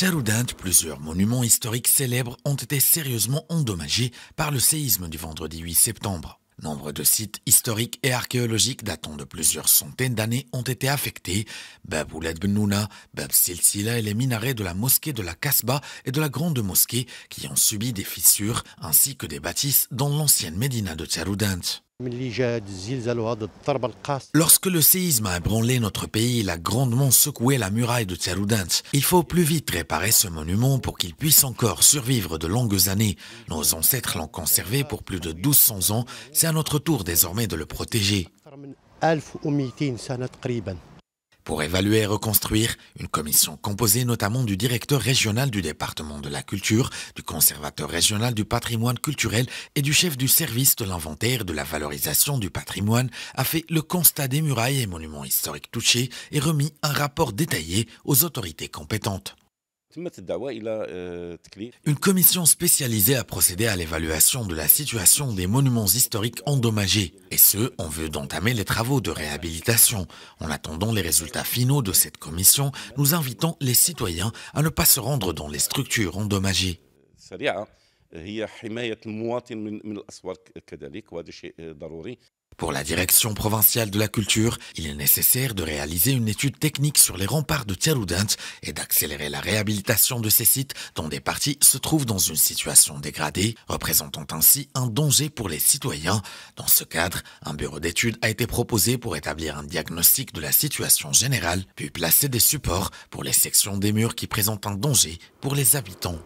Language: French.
À plusieurs monuments historiques célèbres ont été sérieusement endommagés par le séisme du vendredi 8 septembre. Nombre de sites historiques et archéologiques datant de plusieurs centaines d'années ont été affectés. Bab Ouled Bab Silsila et les minarets de la mosquée de la Kasbah et de la Grande Mosquée qui ont subi des fissures ainsi que des bâtisses dans l'ancienne médina de Tcharoudant. Lorsque le séisme a ébranlé notre pays, il a grandement secoué la muraille de tsaroudent Il faut plus vite réparer ce monument pour qu'il puisse encore survivre de longues années. Nos ancêtres l'ont conservé pour plus de 1200 ans. C'est à notre tour désormais de le protéger. Pour évaluer et reconstruire, une commission composée notamment du directeur régional du département de la culture, du conservateur régional du patrimoine culturel et du chef du service de l'inventaire de la valorisation du patrimoine a fait le constat des murailles et monuments historiques touchés et remis un rapport détaillé aux autorités compétentes. Une commission spécialisée a procédé à l'évaluation de la situation des monuments historiques endommagés. Et ce, on veut d'entamer les travaux de réhabilitation. En attendant les résultats finaux de cette commission, nous invitons les citoyens à ne pas se rendre dans les structures endommagées. Euh, hein. Pour la direction provinciale de la culture, il est nécessaire de réaliser une étude technique sur les remparts de Tiaroudant et d'accélérer la réhabilitation de ces sites dont des parties se trouvent dans une situation dégradée, représentant ainsi un danger pour les citoyens. Dans ce cadre, un bureau d'études a été proposé pour établir un diagnostic de la situation générale, puis placer des supports pour les sections des murs qui présentent un danger pour les habitants.